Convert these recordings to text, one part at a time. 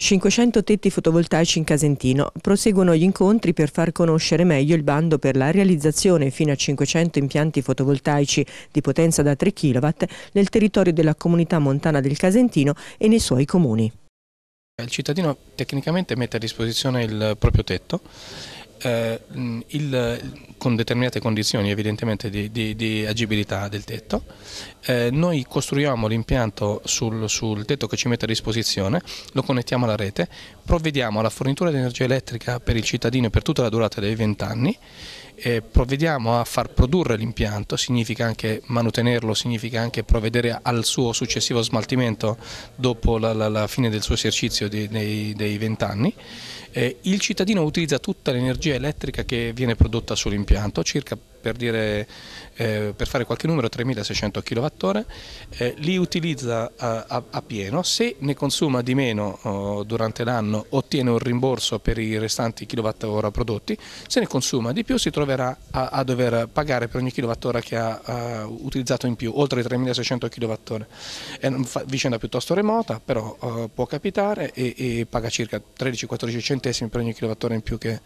500 tetti fotovoltaici in Casentino. Proseguono gli incontri per far conoscere meglio il bando per la realizzazione fino a 500 impianti fotovoltaici di potenza da 3 kW nel territorio della comunità montana del Casentino e nei suoi comuni. Il cittadino tecnicamente mette a disposizione il proprio tetto eh, mm, il, con determinate condizioni evidentemente di, di, di agibilità del tetto. Eh, noi costruiamo l'impianto sul, sul, tetto che ci mette a disposizione, lo connettiamo alla rete, provvediamo alla fornitura di energia elettrica per il cittadino per tutta la durata dei 20 anni eh, provvediamo a far produrre l'impianto, significa anche manutenerlo, significa anche provvedere al suo successivo smaltimento dopo la, la, la fine del suo esercizio dei vent'anni. Eh, il cittadino utilizza tutta l'energia elettrica che viene prodotta sull'impianto, circa per, dire, eh, per fare qualche numero 3600 kWh, eh, li utilizza a, a, a, pieno, se ne consuma di meno oh, durante l'anno ottiene un rimborso per i restanti kWh prodotti, se ne consuma di più si troverà a, a dover pagare per ogni kWh che ha, ha utilizzato in più, oltre i 3600 kWh. È una vicenda piuttosto remota, però eh, può capitare e, e paga circa 13-14 centesimi per ogni kWh in più che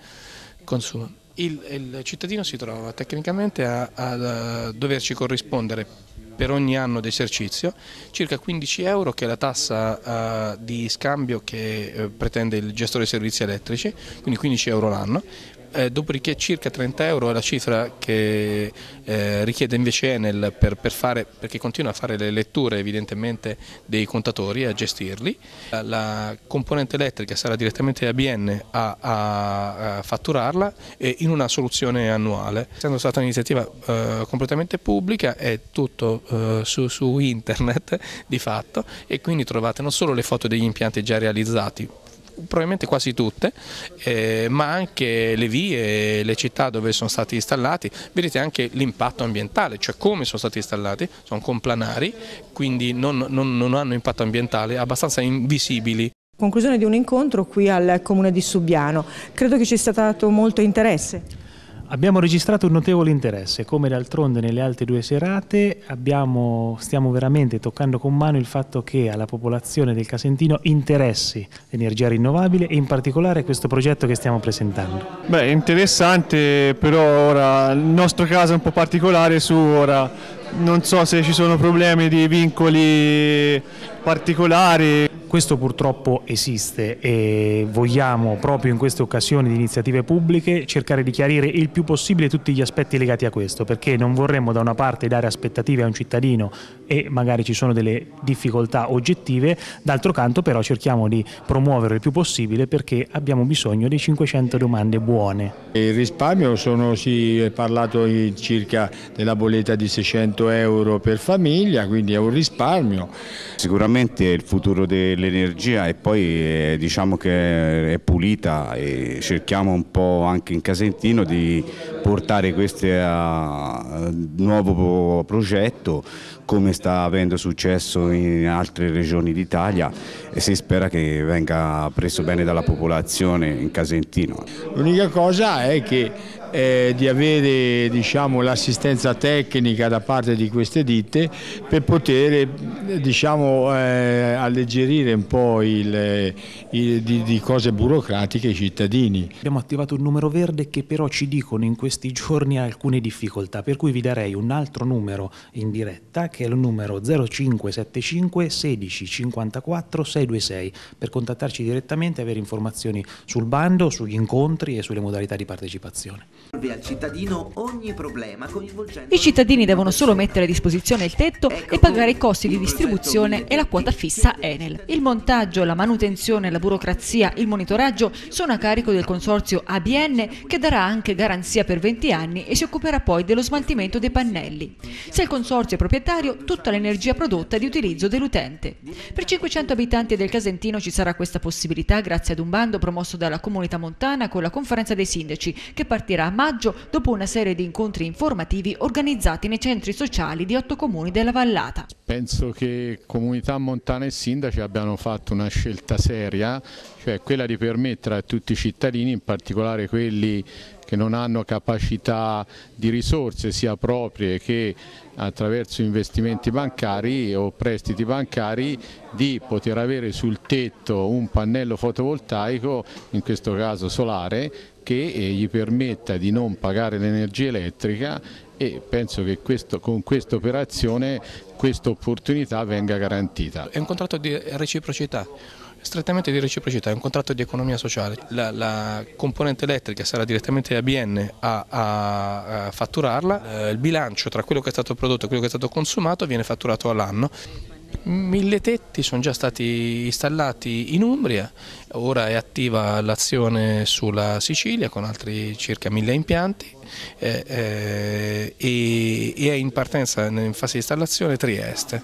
consuma il, il cittadino si trova tecnicamente a, a, a doverci corrispondere per ogni anno di esercizio circa 15 euro che è la tassa uh, di scambio che uh, pretende il gestore dei servizi elettrici, quindi 15 euro l'anno, eh, dopodiché circa 30 euro è la cifra che eh, richiede invece Enel per, per fare, perché continua a fare le letture evidentemente dei contatori e a gestirli. La, la componente elettrica sarà direttamente da ABN a, a, a fatturarla eh, in una soluzione annuale. Essendo stata un'iniziativa eh, completamente pubblica è tutto eh, su, su internet di fatto e quindi trovate non solo le foto degli impianti già realizzati probabilmente quasi tutte, eh, ma anche le vie, le città dove sono stati installati, vedete anche l'impatto ambientale, cioè come sono stati installati, sono complanari, quindi non, non, non hanno impatto ambientale, abbastanza invisibili. Conclusione di un incontro qui al Comune di Subiano, credo che ci sia stato molto interesse. Abbiamo registrato un notevole interesse, come d'altronde nelle altre due serate abbiamo, stiamo veramente toccando con mano il fatto che alla popolazione del Casentino interessi l'energia rinnovabile e in particolare questo progetto che stiamo presentando. Beh, interessante, però ora il nostro caso è un po' particolare su ora non so se ci sono problemi di vincoli particolari. Questo purtroppo esiste e vogliamo proprio in queste occasioni di iniziative pubbliche cercare di chiarire il più possibile tutti gli aspetti legati a questo perché non vorremmo da una parte dare aspettative a un cittadino e magari ci sono delle difficoltà oggettive, d'altro canto però cerchiamo di promuovere il più possibile perché abbiamo bisogno di 500 domande buone. Il risparmio sono, si è parlato circa della bolletta di 600 800 euro per famiglia, quindi è un risparmio. Sicuramente il futuro dell'energia e poi eh, diciamo che è pulita e cerchiamo un po' anche in Casentino di portare questo eh, nuovo progetto come sta avendo successo in altre regioni d'Italia e si spera che venga preso bene dalla popolazione in Casentino. L'unica cosa è che eh, di avere diciamo, l'assistenza tecnica da parte di queste ditte per poter diciamo, eh, alleggerire un po' il, il, di, di cose burocratiche i cittadini. Abbiamo attivato un numero verde che però ci dicono in questi giorni alcune difficoltà, per cui vi darei un altro numero in diretta che è il numero 0575 16 54 626 per contattarci direttamente e avere informazioni sul bando, sugli incontri e sulle modalità di partecipazione al cittadino ogni problema coinvolgendo... I cittadini devono solo mettere a disposizione il tetto ecco e pagare i costi di distribuzione e la quota fissa Enel. Il montaggio, la manutenzione, la burocrazia, il monitoraggio sono a carico del consorzio ABN che darà anche garanzia per 20 anni e si occuperà poi dello smaltimento dei pannelli. Se il consorzio è proprietario, tutta l'energia prodotta è di utilizzo dell'utente. Per 500 abitanti del Casentino ci sarà questa possibilità grazie ad un bando promosso dalla comunità montana con la conferenza dei sindaci che partirà a maggio dopo una serie di incontri informativi organizzati nei centri sociali di otto comuni della Vallata. Penso che comunità montana e sindaci abbiano fatto una scelta seria, cioè quella di permettere a tutti i cittadini, in particolare quelli che non hanno capacità di risorse sia proprie che attraverso investimenti bancari o prestiti bancari di poter avere sul tetto un pannello fotovoltaico, in questo caso solare, che eh, gli permetta di non pagare l'energia elettrica e penso che questo, con questa operazione questa opportunità venga garantita. È un contratto di reciprocità, strettamente di reciprocità, è un contratto di economia sociale. La, la componente elettrica sarà direttamente ABN a, a, a fatturarla, eh, il bilancio tra quello che è stato prodotto e quello che è stato consumato viene fatturato all'anno. Mille tetti sono già stati installati in Umbria, ora è attiva l'azione sulla Sicilia con altri circa mille impianti eh, eh, e è in partenza in fase di installazione Trieste.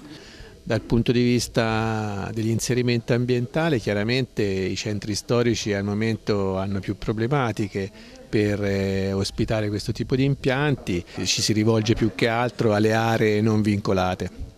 Dal punto di vista dell'inserimento ambientale chiaramente i centri storici al momento hanno più problematiche per eh, ospitare questo tipo di impianti, ci si rivolge più che altro alle aree non vincolate.